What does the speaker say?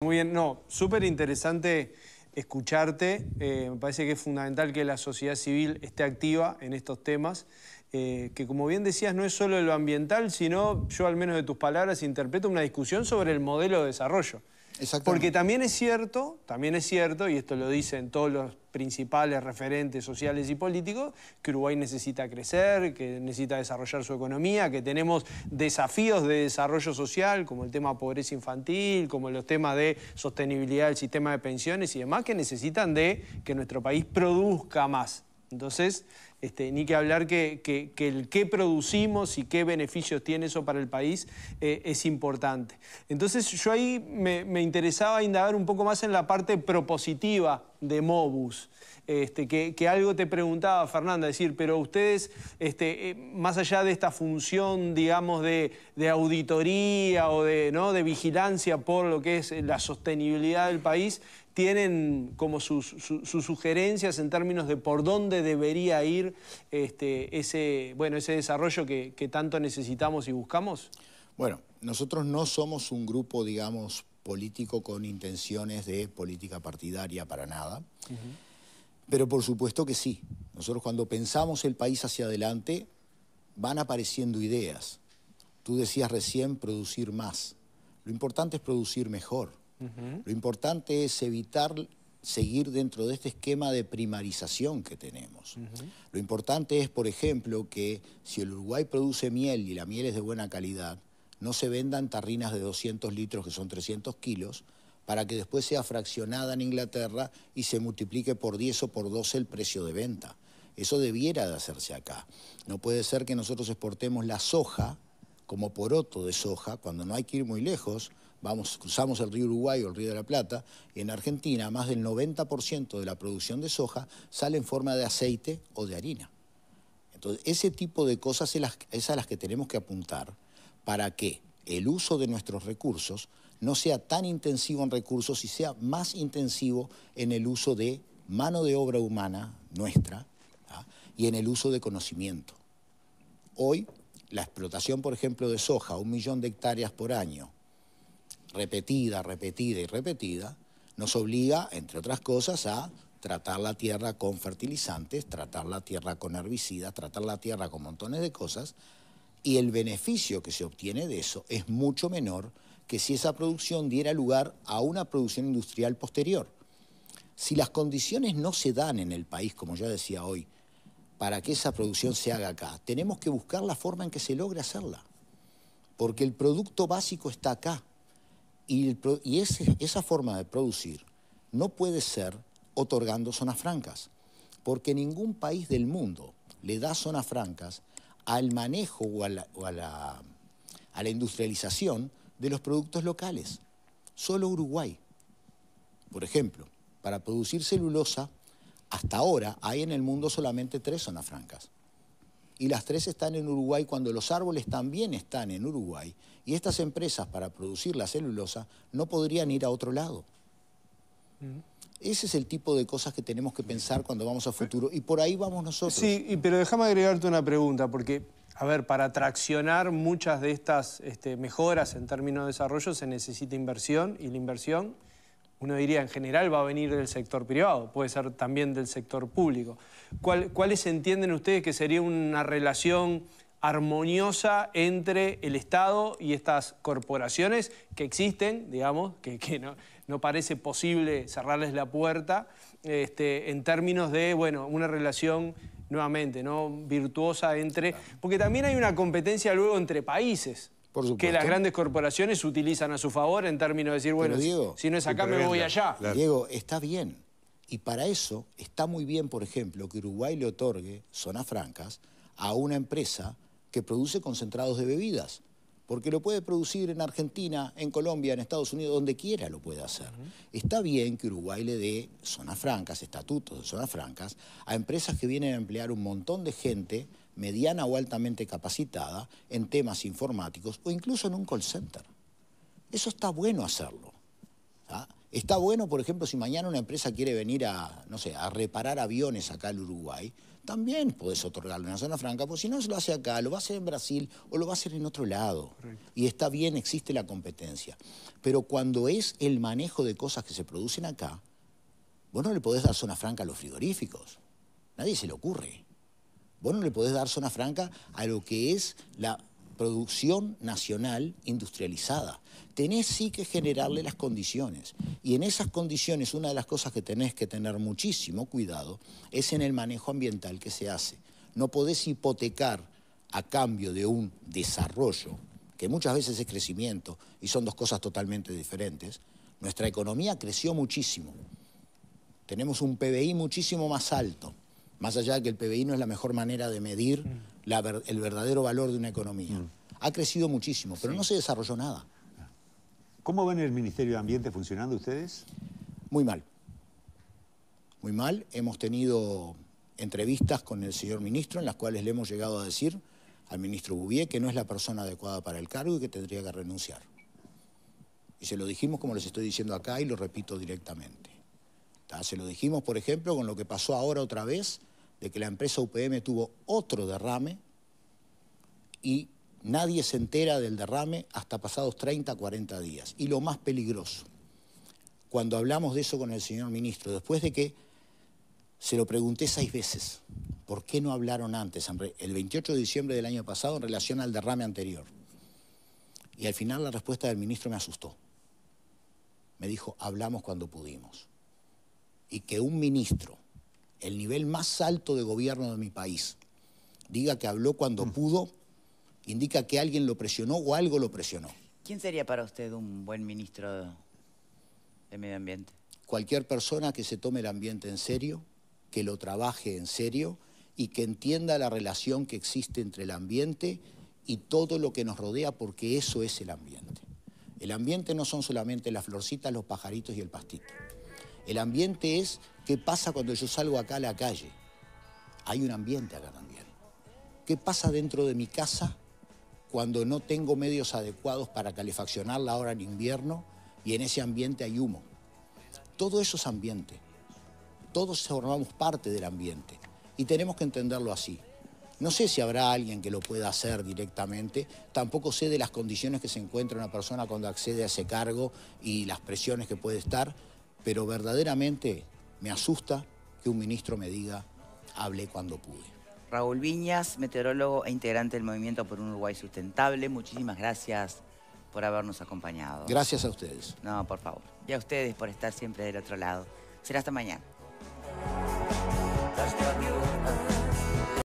Muy bien, no, súper interesante escucharte. Eh, me parece que es fundamental que la sociedad civil esté activa en estos temas, eh, que como bien decías, no es solo lo ambiental, sino yo al menos de tus palabras interpreto una discusión sobre el modelo de desarrollo. Porque también es cierto, también es cierto, y esto lo dicen todos los principales referentes sociales y políticos, que Uruguay necesita crecer, que necesita desarrollar su economía, que tenemos desafíos de desarrollo social, como el tema de pobreza infantil, como los temas de sostenibilidad del sistema de pensiones y demás, que necesitan de que nuestro país produzca más. Entonces, este, ni que hablar que, que, el qué producimos y qué beneficios tiene eso para el país eh, es importante. Entonces yo ahí me, me, interesaba indagar un poco más en la parte propositiva de Mobus, este, que, algo te preguntaba Fernanda, es decir, pero ustedes, este, eh, más allá de esta función, digamos, de, auditoría o de, ¿no? de vigilancia por lo que es la sostenibilidad del país, tienen como sus, sugerencias en términos de por dónde debería ir este, ese, bueno, ese desarrollo que tanto necesitamos y buscamos? Bueno, nosotros no somos un grupo, digamos, político con intenciones de política partidaria para nada. Pero por supuesto que sí. Nosotros cuando pensamos el país hacia adelante, van apareciendo ideas. Tú decías recién producir más. Lo importante es producir mejor. Lo importante es evitar seguir dentro de este esquema de primarización que tenemos. Lo importante es, por ejemplo, que si el Uruguay produce miel y la miel es de buena calidad, no se vendan tarrinas de 200 litros, que son 300 kilos, para que después sea fraccionada en Inglaterra y se multiplique por 10 o por 12 el precio de venta. Eso debiera de hacerse acá. No puede ser que nosotros exportemos la soja como poroto de soja, cuando no hay que ir muy lejos, vamos, cruzamos el río Uruguay o el río de la Plata, y en Argentina más del 90% de la producción de soja sale en forma de aceite o de harina. Entonces, ese tipo de cosas es a las que tenemos que apuntar para que el uso de nuestros recursos no sea tan intensivo en recursos y sea más intensivo en el uso de mano de obra humana nuestra ¿ah? y en el uso de conocimiento. Hoy, la explotación, por ejemplo, de soja, un millón de hectáreas por año, repetida, repetida y repetida, nos obliga, entre otras cosas, a tratar la tierra con fertilizantes, tratar la tierra con herbicidas, tratar la tierra con montones de cosas y el beneficio que se obtiene de eso es mucho menor que si esa producción diera lugar a una producción industrial posterior. Si las condiciones no se dan en el país, como ya decía hoy, para que esa producción se haga acá, tenemos que buscar la forma en que se logre hacerla, porque el producto básico está acá y, esa forma de producir no puede ser otorgando zonas francas, porque ningún país del mundo le da zonas francas al manejo o a la, a la, industrialización de los productos locales. Solo Uruguay, por ejemplo, para producir celulosa, hasta ahora hay en el mundo solamente tres zonas francas. Y las tres están en Uruguay cuando los árboles también están en Uruguay. Y estas empresas para producir la celulosa no podrían ir a otro lado. Ese es el tipo de cosas que tenemos que pensar cuando vamos a futuro. Y por ahí vamos nosotros. Sí, pero déjame agregarte una pregunta, porque, a ver, para traccionar muchas de estas este, mejoras en términos de desarrollo se necesita inversión y la inversión, uno diría, en general va a venir del sector privado, puede ser también del sector público. ¿Cuáles entienden ustedes que sería una relación armoniosa entre el Estado y estas corporaciones que existen, digamos, que, que no, no parece posible cerrarles la puerta este, en términos de, bueno, una relación nuevamente, ¿no? Virtuosa entre... Porque también hay una competencia luego entre países. que las grandes corporaciones utilizan a su favor en términos de decir, bueno, si no es acá, me voy allá. Diego, está bien. Y para eso está muy bien, por ejemplo, que Uruguay le otorgue zonas francas a una empresa que produce concentrados de bebidas porque lo puede producir en Argentina, en Colombia, en Estados Unidos, donde quiera lo puede hacer. Está bien que Uruguay le dé zonas francas, estatutos de zonas francas, a empresas que vienen a emplear un montón de gente mediana o altamente capacitada en temas informáticos o incluso en un call center. Eso está bueno hacerlo. Está bueno, por ejemplo, si mañana una empresa quiere venir a, no sé, a reparar aviones acá al Uruguay, también puedes otorgarle una zona franca, porque si no se lo hace acá, lo va a hacer en Brasil o lo va a hacer en otro lado. Y está bien, existe la competencia. Pero cuando es el manejo de cosas que se producen acá, vos no le podés dar zona franca a los frigoríficos. Nadie se le ocurre. Vos no le podés dar zona franca a lo que es la producción nacional industrializada. Tenés sí que generarle las condiciones. Y en esas condiciones, una de las cosas que tenés que tener muchísimo cuidado es en el manejo ambiental que se hace. No podés hipotecar a cambio de un desarrollo, que muchas veces es crecimiento, y son dos cosas totalmente diferentes. Nuestra economía creció muchísimo. Tenemos un PBI muchísimo más alto, más allá de que el PBI no es la mejor manera de medir mm el verdadero valor de una economía. Mm. Ha crecido muchísimo, pero no se desarrolló nada. ¿Cómo ven el Ministerio de Ambiente funcionando ustedes? Muy mal. Muy mal. Hemos tenido entrevistas con el señor ministro en las cuales le hemos llegado a decir al ministro Bouvier que no es la persona adecuada para el cargo y que tendría que renunciar. Y se lo dijimos como les estoy diciendo acá y lo repito directamente. Se lo dijimos, por ejemplo, con lo que pasó ahora otra vez de que la empresa UPM tuvo otro derrame y nadie se entera del derrame hasta pasados 30, 40 días. Y lo más peligroso, cuando hablamos de eso con el señor ministro, después de que se lo pregunté seis veces, ¿por qué no hablaron antes, el 28 de diciembre del año pasado, en relación al derrame anterior? Y al final la respuesta del ministro me asustó. Me dijo, hablamos cuando pudimos. Y que un ministro el nivel más alto de gobierno de mi país, diga que habló cuando mm. pudo, indica que alguien lo presionó o algo lo presionó. ¿Quién sería para usted un buen ministro de Medio Ambiente? Cualquier persona que se tome el ambiente en serio, que lo trabaje en serio y que entienda la relación que existe entre el ambiente y todo lo que nos rodea, porque eso es el ambiente. El ambiente no son solamente las florcitas, los pajaritos y el pastito. El ambiente es qué pasa cuando yo salgo acá a la calle. Hay un ambiente acá también. ¿Qué pasa dentro de mi casa cuando no tengo medios adecuados para calefaccionarla ahora en invierno y en ese ambiente hay humo? Todo eso es ambiente. Todos formamos parte del ambiente y tenemos que entenderlo así. No sé si habrá alguien que lo pueda hacer directamente, tampoco sé de las condiciones que se encuentra una persona cuando accede a ese cargo y las presiones que puede estar, pero verdaderamente me asusta que un ministro me diga, hable cuando pude. Raúl Viñas, meteorólogo e integrante del Movimiento por un Uruguay Sustentable, muchísimas gracias por habernos acompañado. Gracias a ustedes. No, por favor. Y a ustedes por estar siempre del otro lado. Será hasta mañana.